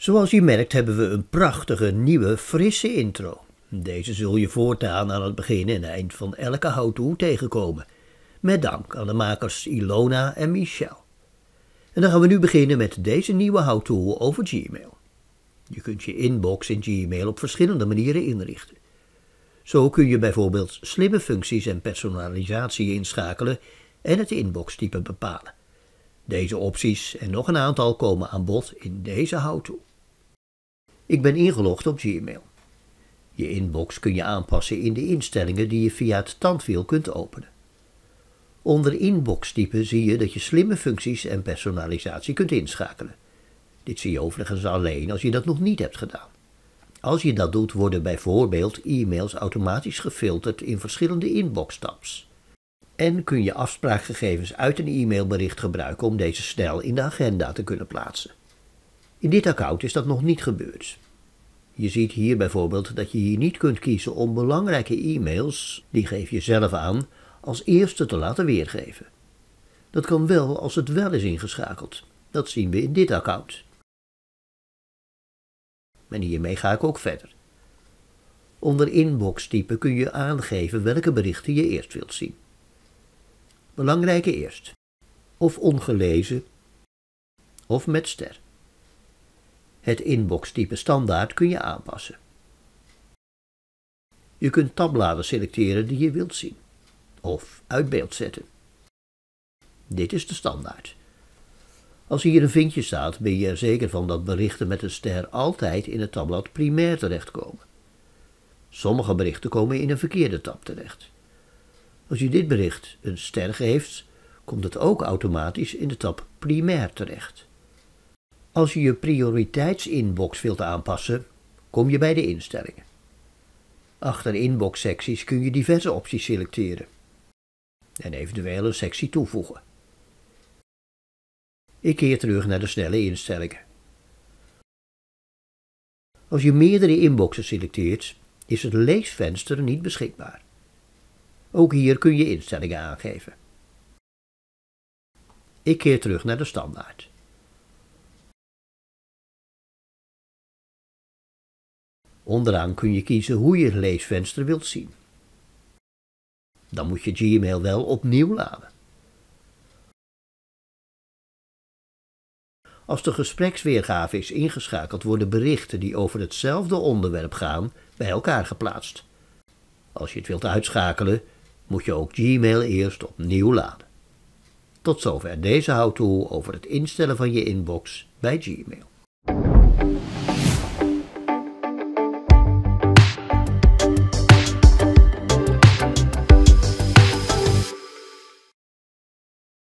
Zoals je merkt hebben we een prachtige, nieuwe, frisse intro. Deze zul je voortaan aan het begin en eind van elke houtoe tegenkomen. Met dank aan de makers Ilona en Michel. En dan gaan we nu beginnen met deze nieuwe houtoe over Gmail. Je kunt je inbox in Gmail op verschillende manieren inrichten. Zo kun je bijvoorbeeld slimme functies en personalisatie inschakelen en het inboxtype bepalen. Deze opties en nog een aantal komen aan bod in deze houtoe. Ik ben ingelogd op Gmail. Je inbox kun je aanpassen in de instellingen die je via het tandwiel kunt openen. Onder inbox zie je dat je slimme functies en personalisatie kunt inschakelen. Dit zie je overigens alleen als je dat nog niet hebt gedaan. Als je dat doet, worden bijvoorbeeld e-mails automatisch gefilterd in verschillende inbox-tabs. En kun je afspraakgegevens uit een e-mailbericht gebruiken om deze snel in de agenda te kunnen plaatsen. In dit account is dat nog niet gebeurd, je ziet hier bijvoorbeeld dat je hier niet kunt kiezen om belangrijke e-mails, die geef je zelf aan, als eerste te laten weergeven. Dat kan wel als het wel is ingeschakeld. Dat zien we in dit account. En hiermee ga ik ook verder. Onder inbox typen kun je aangeven welke berichten je eerst wilt zien. Belangrijke eerst. Of ongelezen. Of met ster. Het inbox standaard kun je aanpassen. Je kunt tabbladen selecteren die je wilt zien of uit beeld zetten. Dit is de standaard. Als hier een vinkje staat, ben je er zeker van dat berichten met een ster altijd in het tabblad primair terechtkomen. Sommige berichten komen in een verkeerde tab terecht. Als je dit bericht een ster geeft, komt het ook automatisch in de tab primair terecht. Als je je prioriteitsinbox wilt aanpassen, kom je bij de instellingen. Achter inbox-secties kun je diverse opties selecteren en eventueel een sectie toevoegen. Ik keer terug naar de snelle instellingen. Als je meerdere inboxen selecteert, is het leesvenster niet beschikbaar. Ook hier kun je instellingen aangeven. Ik keer terug naar de standaard. Onderaan kun je kiezen hoe je het leesvenster wilt zien. Dan moet je Gmail wel opnieuw laden. Als de gespreksweergave is ingeschakeld, worden berichten die over hetzelfde onderwerp gaan bij elkaar geplaatst. Als je het wilt uitschakelen, moet je ook Gmail eerst opnieuw laden. Tot zover deze how-to over het instellen van je inbox bij Gmail.